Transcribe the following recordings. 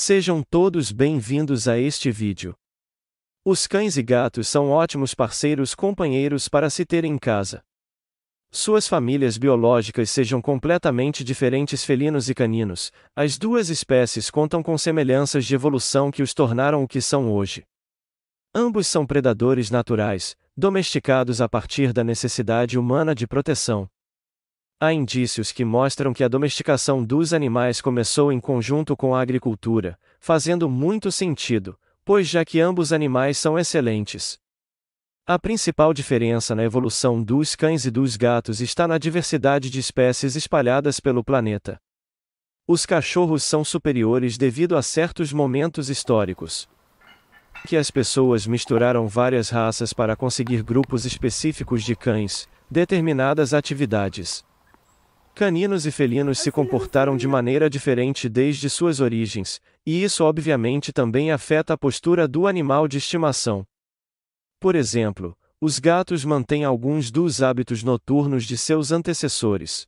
Sejam todos bem-vindos a este vídeo. Os cães e gatos são ótimos parceiros companheiros para se ter em casa. Suas famílias biológicas sejam completamente diferentes felinos e caninos, as duas espécies contam com semelhanças de evolução que os tornaram o que são hoje. Ambos são predadores naturais, domesticados a partir da necessidade humana de proteção. Há indícios que mostram que a domesticação dos animais começou em conjunto com a agricultura, fazendo muito sentido, pois já que ambos animais são excelentes. A principal diferença na evolução dos cães e dos gatos está na diversidade de espécies espalhadas pelo planeta. Os cachorros são superiores devido a certos momentos históricos. Que as pessoas misturaram várias raças para conseguir grupos específicos de cães, determinadas atividades. Caninos e felinos se comportaram de maneira diferente desde suas origens, e isso obviamente também afeta a postura do animal de estimação. Por exemplo, os gatos mantêm alguns dos hábitos noturnos de seus antecessores.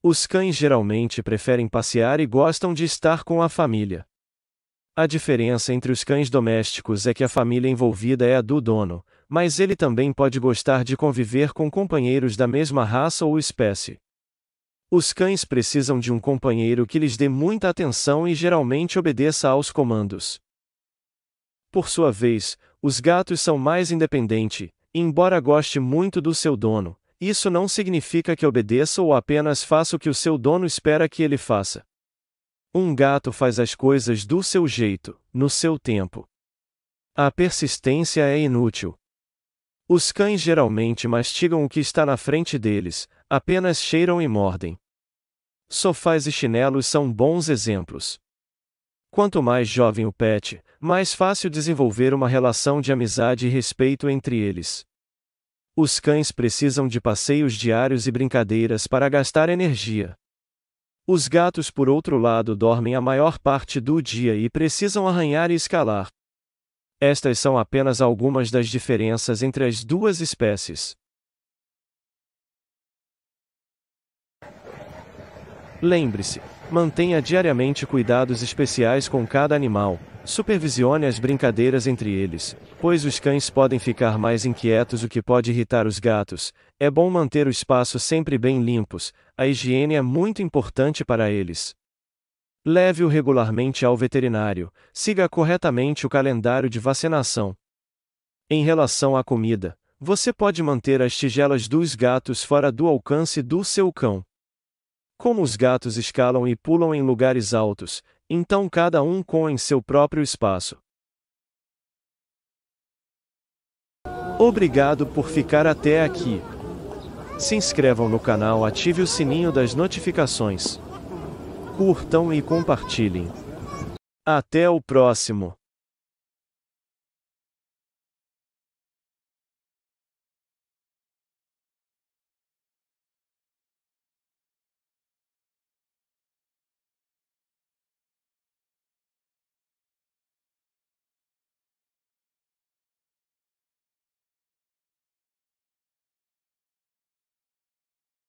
Os cães geralmente preferem passear e gostam de estar com a família. A diferença entre os cães domésticos é que a família envolvida é a do dono, mas ele também pode gostar de conviver com companheiros da mesma raça ou espécie. Os cães precisam de um companheiro que lhes dê muita atenção e geralmente obedeça aos comandos. Por sua vez, os gatos são mais independentes, e embora goste muito do seu dono, isso não significa que obedeça ou apenas faça o que o seu dono espera que ele faça. Um gato faz as coisas do seu jeito, no seu tempo. A persistência é inútil. Os cães geralmente mastigam o que está na frente deles, apenas cheiram e mordem. Sofás e chinelos são bons exemplos. Quanto mais jovem o pet, mais fácil desenvolver uma relação de amizade e respeito entre eles. Os cães precisam de passeios diários e brincadeiras para gastar energia. Os gatos, por outro lado, dormem a maior parte do dia e precisam arranhar e escalar. Estas são apenas algumas das diferenças entre as duas espécies. Lembre-se, mantenha diariamente cuidados especiais com cada animal, supervisione as brincadeiras entre eles, pois os cães podem ficar mais inquietos o que pode irritar os gatos. É bom manter o espaço sempre bem limpos, a higiene é muito importante para eles. Leve-o regularmente ao veterinário, siga corretamente o calendário de vacinação. Em relação à comida, você pode manter as tigelas dos gatos fora do alcance do seu cão. Como os gatos escalam e pulam em lugares altos, então cada um com em seu próprio espaço. Obrigado por ficar até aqui. Se inscrevam no canal, ative o sininho das notificações. Curtam e compartilhem. Até o próximo!